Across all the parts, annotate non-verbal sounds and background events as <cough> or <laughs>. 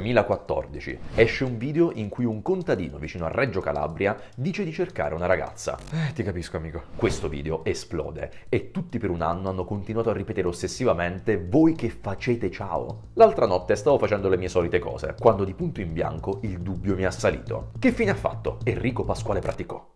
2014 esce un video in cui un contadino vicino a Reggio Calabria dice di cercare una ragazza. Eh, ti capisco amico. Questo video esplode e tutti per un anno hanno continuato a ripetere ossessivamente voi che facete ciao. L'altra notte stavo facendo le mie solite cose, quando di punto in bianco il dubbio mi è assalito. Che fine ha fatto? Enrico Pasquale praticò.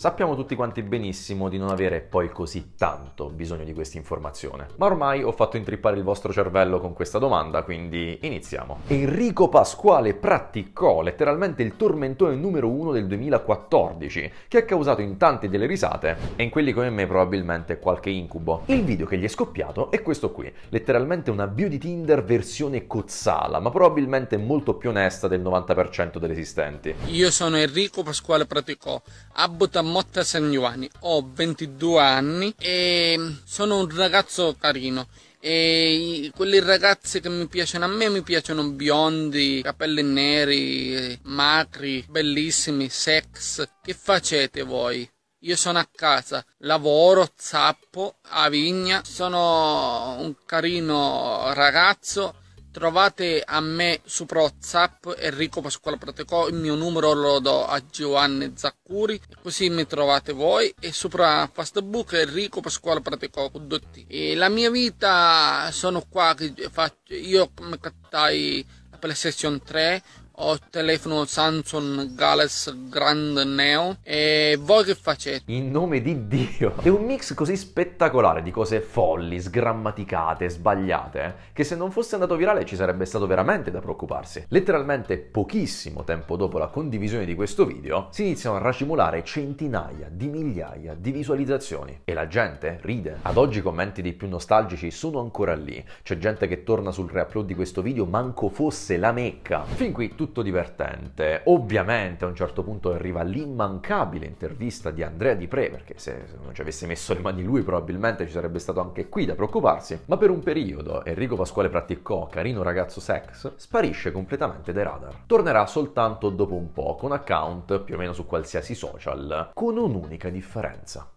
Sappiamo tutti quanti benissimo di non avere poi così tanto bisogno di questa informazione, ma ormai ho fatto intrippare il vostro cervello con questa domanda, quindi iniziamo. Enrico Pasquale praticò letteralmente il tormentone numero uno del 2014, che ha causato in tanti delle risate e in quelli come me probabilmente qualche incubo. Il video che gli è scoppiato è questo qui, letteralmente una bio di Tinder versione cozzala, ma probabilmente molto più onesta del 90% delle esistenti. Io sono Enrico Pasquale praticò, abbotamento Motta Sanjuani, ho 22 anni e sono un ragazzo carino e quelli ragazzi che mi piacciono a me mi piacciono biondi, capelli neri, macri, bellissimi, sex. Che facete voi? Io sono a casa, lavoro, zappo, a vigna, sono un carino ragazzo Trovate a me su WhatsApp Enrico Pasquale Protecò, il mio numero lo do a Giovanni Zaccuri, così mi trovate voi e sopra Facebook Enrico Pasquale Protecò con E la mia vita sono qua che faccio, io mi cattai la PlayStation 3, ho il telefono Samsung Galaxy Grand Neo e voi che facete? In nome di Dio! È un mix così spettacolare di cose folli, sgrammaticate, sbagliate, eh, che se non fosse andato virale ci sarebbe stato veramente da preoccuparsi. Letteralmente pochissimo tempo dopo la condivisione di questo video si iniziano a racimolare centinaia di migliaia di visualizzazioni e la gente ride. Ad oggi i commenti dei più nostalgici sono ancora lì, c'è gente che torna sul reupload di questo video manco fosse la mecca. Fin qui tutto tutto divertente. Ovviamente a un certo punto arriva l'immancabile intervista di Andrea Di Pre, perché se non ci avesse messo le mani lui probabilmente ci sarebbe stato anche qui da preoccuparsi, ma per un periodo Enrico Pasquale praticò carino ragazzo sex, sparisce completamente dai radar. Tornerà soltanto dopo un po' con account più o meno su qualsiasi social, con un'unica differenza.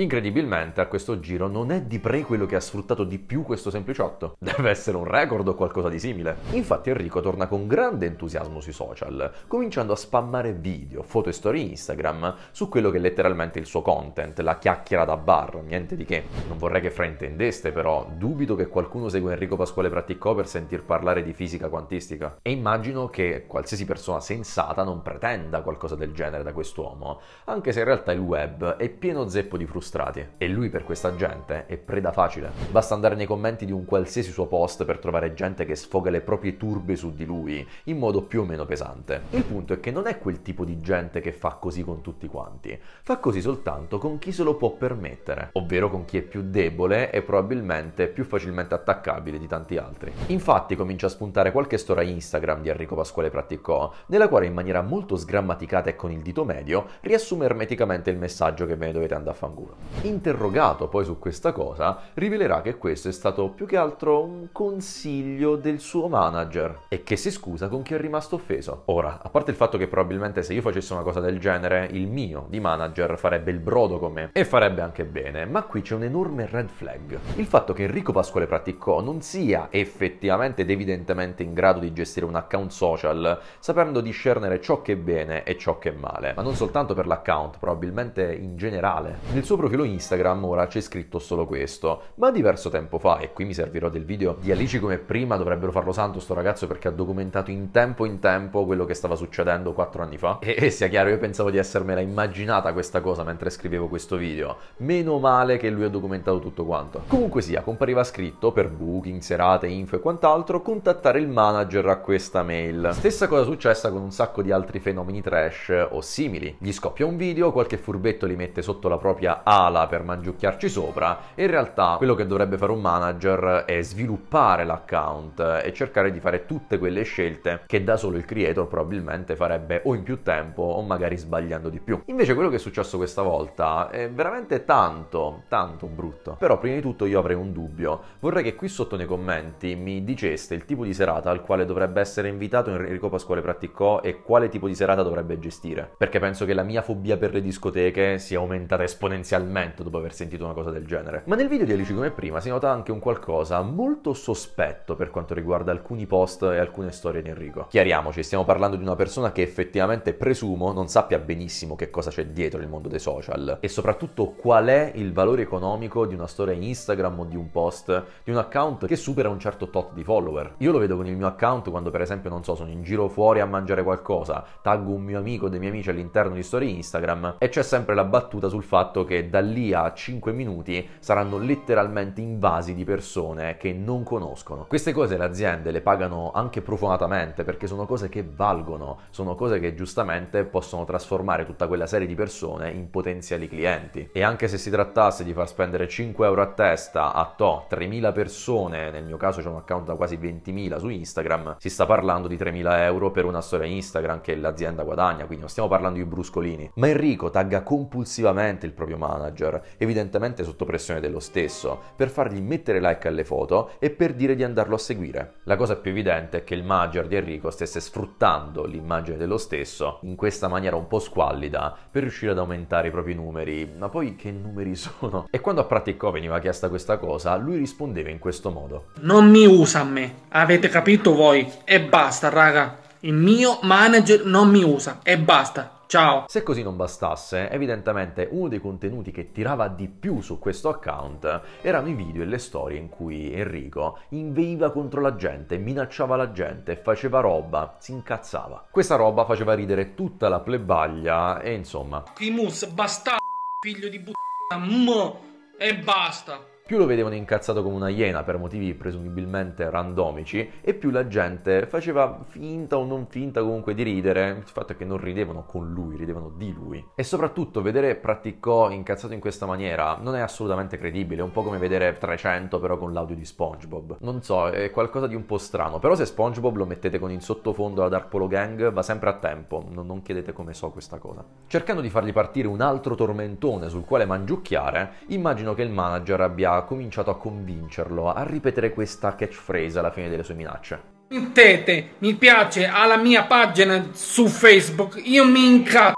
Incredibilmente a questo giro non è di Pre quello che ha sfruttato di più questo sempliciotto. Deve essere un record o qualcosa di simile. Infatti Enrico torna con grande entusiasmo sui social, cominciando a spammare video, foto e storie Instagram su quello che è letteralmente il suo content, la chiacchiera da bar, niente di che. Non vorrei che fraintendeste però, dubito che qualcuno segua Enrico Pasquale Praticò per sentir parlare di fisica quantistica. E immagino che qualsiasi persona sensata non pretenda qualcosa del genere da quest'uomo, anche se in realtà il web è pieno zeppo di frustrazione frustrati. E lui per questa gente è preda facile. Basta andare nei commenti di un qualsiasi suo post per trovare gente che sfoga le proprie turbe su di lui, in modo più o meno pesante. Il punto è che non è quel tipo di gente che fa così con tutti quanti, fa così soltanto con chi se lo può permettere, ovvero con chi è più debole e probabilmente più facilmente attaccabile di tanti altri. Infatti comincia a spuntare qualche storia Instagram di Enrico Pasquale Praticò, nella quale in maniera molto sgrammaticata e con il dito medio riassume ermeticamente il messaggio che ve ne dovete andare a fanculo. Interrogato poi su questa cosa, rivelerà che questo è stato più che altro un consiglio del suo manager e che si scusa con chi è rimasto offeso. Ora, a parte il fatto che probabilmente se io facessi una cosa del genere, il mio di manager farebbe il brodo con me e farebbe anche bene, ma qui c'è un enorme red flag. Il fatto che Enrico Pasquale Praticò non sia effettivamente ed evidentemente in grado di gestire un account social, sapendo discernere ciò che è bene e ciò che è male, ma non soltanto per l'account, probabilmente in generale. Nel suo profilo profilo Instagram ora c'è scritto solo questo, ma diverso tempo fa, e qui mi servirò del video di Alici come prima, dovrebbero farlo santo sto ragazzo perché ha documentato in tempo in tempo quello che stava succedendo 4 anni fa. E, e sia chiaro, io pensavo di essermela immaginata questa cosa mentre scrivevo questo video. Meno male che lui ha documentato tutto quanto. Comunque sia, compariva scritto per booking, serate, info e quant'altro, contattare il manager a questa mail. Stessa cosa successa con un sacco di altri fenomeni trash o simili. Gli scoppia un video, qualche furbetto li mette sotto la propria ala per mangiucchiarci sopra e in realtà quello che dovrebbe fare un manager è sviluppare l'account e cercare di fare tutte quelle scelte che da solo il creator probabilmente farebbe o in più tempo o magari sbagliando di più. Invece quello che è successo questa volta è veramente tanto, tanto brutto. Però prima di tutto io avrei un dubbio. Vorrei che qui sotto nei commenti mi diceste il tipo di serata al quale dovrebbe essere invitato Enrico Pasquale Praticò e quale tipo di serata dovrebbe gestire. Perché penso che la mia fobia per le discoteche sia aumentata esponenzialmente parzialmente dopo aver sentito una cosa del genere. Ma nel video di Alice come prima si nota anche un qualcosa molto sospetto per quanto riguarda alcuni post e alcune storie di Enrico. Chiariamoci, stiamo parlando di una persona che effettivamente presumo non sappia benissimo che cosa c'è dietro il mondo dei social e soprattutto qual è il valore economico di una storia in Instagram o di un post, di un account che supera un certo tot di follower. Io lo vedo con il mio account quando per esempio non so, sono in giro fuori a mangiare qualcosa, taggo un mio amico o dei miei amici all'interno di storie Instagram e c'è sempre la battuta sul fatto che da lì a 5 minuti saranno letteralmente invasi di persone che non conoscono. Queste cose le aziende le pagano anche profumatamente perché sono cose che valgono, sono cose che giustamente possono trasformare tutta quella serie di persone in potenziali clienti. E anche se si trattasse di far spendere 5 euro a testa a to 3.000 persone, nel mio caso c'è un account da quasi 20.000 su Instagram, si sta parlando di 3.000 euro per una storia Instagram che l'azienda guadagna, quindi non stiamo parlando di bruscolini. Ma Enrico tagga compulsivamente il proprio manager manager, evidentemente sotto pressione dello stesso, per fargli mettere like alle foto e per dire di andarlo a seguire. La cosa più evidente è che il manager di Enrico stesse sfruttando l'immagine dello stesso in questa maniera un po' squallida per riuscire ad aumentare i propri numeri, ma poi che numeri <laughs> sono? E quando a Praticò veniva chiesta questa cosa, lui rispondeva in questo modo. Non mi usa a me, avete capito voi? E basta, raga. Il mio manager non mi usa e basta. Ciao! Se così non bastasse, evidentemente uno dei contenuti che tirava di più su questo account erano i video e le storie in cui Enrico inveiva contro la gente, minacciava la gente, faceva roba, si incazzava. Questa roba faceva ridere tutta la plebaglia e insomma... Primus, basta, figlio di puttana, e basta! più lo vedevano incazzato come una iena per motivi presumibilmente randomici e più la gente faceva finta o non finta comunque di ridere, il fatto è che non ridevano con lui, ridevano di lui. E soprattutto vedere Praticò incazzato in questa maniera non è assolutamente credibile, è un po' come vedere 300 però con l'audio di SpongeBob. Non so, è qualcosa di un po' strano, però se SpongeBob lo mettete con in sottofondo la Dark Polo Gang va sempre a tempo, non chiedete come so questa cosa. Cercando di fargli partire un altro tormentone sul quale mangiucchiare, immagino che il manager abbia cominciato a convincerlo a ripetere questa catchphrase alla fine delle sue minacce. Mettete mi piace alla mia pagina su Facebook, io mi incazzo.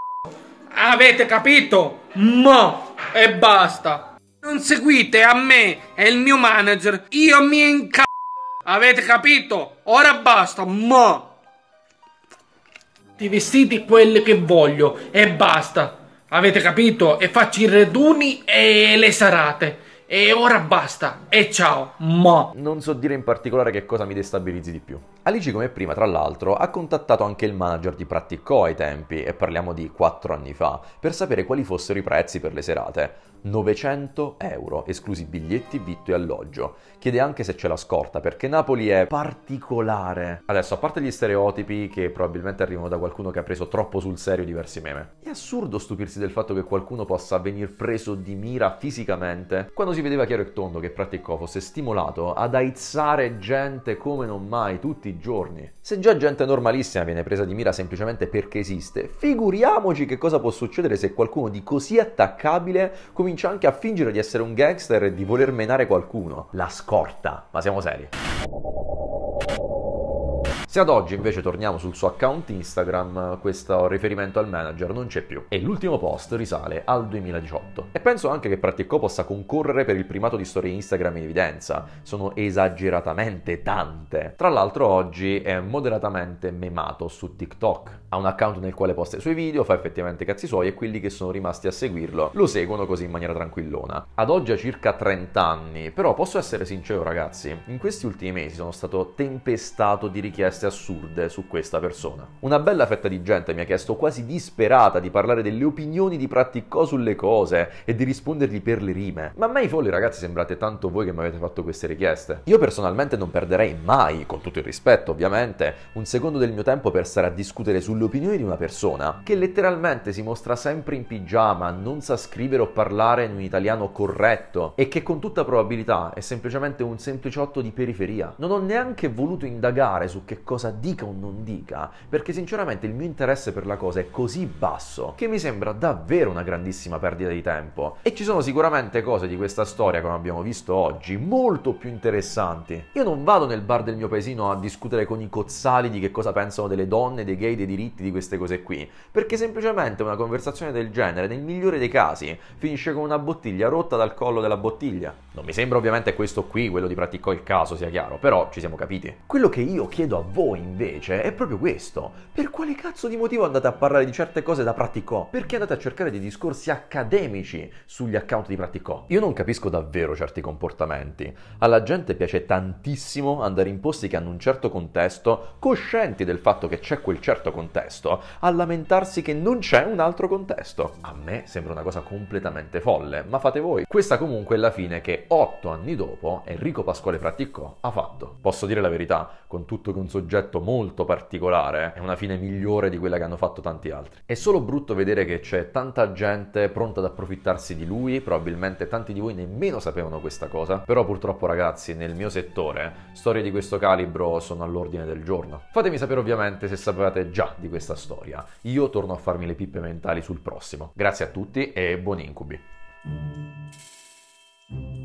Avete capito? Mo e basta. Non seguite a me e il mio manager, io mi incazzo. Avete capito? Ora basta, mo. Ti vestiti quelli che voglio e basta. Avete capito? E faccio i reduni e le sarate. E ora basta. E ciao. Ma. Non so dire in particolare che cosa mi destabilizzi di più. Alici come prima, tra l'altro, ha contattato anche il manager di Pratticcò ai tempi, e parliamo di 4 anni fa, per sapere quali fossero i prezzi per le serate. 900 euro, esclusi biglietti, vitto e alloggio. Chiede anche se c'è la scorta, perché Napoli è particolare. Adesso, a parte gli stereotipi che probabilmente arrivano da qualcuno che ha preso troppo sul serio diversi meme, è assurdo stupirsi del fatto che qualcuno possa venir preso di mira fisicamente, quando si vedeva chiaro e tondo che Pratticcò fosse stimolato ad aizzare gente come non mai tutti i giorni. Se già gente normalissima viene presa di mira semplicemente perché esiste, figuriamoci che cosa può succedere se qualcuno di così attaccabile comincia anche a fingere di essere un gangster e di voler menare qualcuno. La scorta, ma siamo seri. Se ad oggi invece torniamo sul suo account Instagram, questo riferimento al manager non c'è più e l'ultimo post risale al 2018. E penso anche che Praticò possa concorrere per il primato di storie Instagram in evidenza, sono esageratamente tante. Tra l'altro oggi è moderatamente memato su TikTok, ha un account nel quale posta i suoi video, fa effettivamente cazzi suoi e quelli che sono rimasti a seguirlo lo seguono così in maniera tranquillona. Ad oggi ha circa 30 anni, però posso essere sincero ragazzi, in questi ultimi mesi sono stato tempestato di richieste richieste assurde su questa persona. Una bella fetta di gente mi ha chiesto quasi disperata di parlare delle opinioni di Pratico sulle cose e di rispondergli per le rime. Ma a me i folli ragazzi sembrate tanto voi che mi avete fatto queste richieste. Io personalmente non perderei mai, con tutto il rispetto ovviamente, un secondo del mio tempo per stare a discutere sulle opinioni di una persona che letteralmente si mostra sempre in pigiama, non sa scrivere o parlare in un italiano corretto e che con tutta probabilità è semplicemente un sempliciotto di periferia. Non ho neanche voluto indagare su che cosa cosa dica o non dica, perché sinceramente il mio interesse per la cosa è così basso che mi sembra davvero una grandissima perdita di tempo. E ci sono sicuramente cose di questa storia, come abbiamo visto oggi, molto più interessanti. Io non vado nel bar del mio paesino a discutere con i cozzali di che cosa pensano delle donne, dei gay, dei diritti, di queste cose qui, perché semplicemente una conversazione del genere, nel migliore dei casi, finisce con una bottiglia rotta dal collo della bottiglia. Non mi sembra ovviamente questo qui, quello di praticò il caso, sia chiaro, però ci siamo capiti. Quello che io chiedo a voi Poe invece è proprio questo. Per quale cazzo di motivo andate a parlare di certe cose da praticò? Perché andate a cercare dei discorsi accademici sugli account di praticò? Io non capisco davvero certi comportamenti. Alla gente piace tantissimo andare in posti che hanno un certo contesto, coscienti del fatto che c'è quel certo contesto, a lamentarsi che non c'è un altro contesto. A me sembra una cosa completamente folle, ma fate voi. Questa comunque è la fine che otto anni dopo Enrico Pasquale Praticò ha fatto. Posso dire la verità, con tutto che un soggetto soggetto molto particolare, è una fine migliore di quella che hanno fatto tanti altri. È solo brutto vedere che c'è tanta gente pronta ad approfittarsi di lui, probabilmente tanti di voi nemmeno sapevano questa cosa, però purtroppo ragazzi nel mio settore storie di questo calibro sono all'ordine del giorno. Fatemi sapere ovviamente se sapevate già di questa storia, io torno a farmi le pippe mentali sul prossimo. Grazie a tutti e buoni incubi.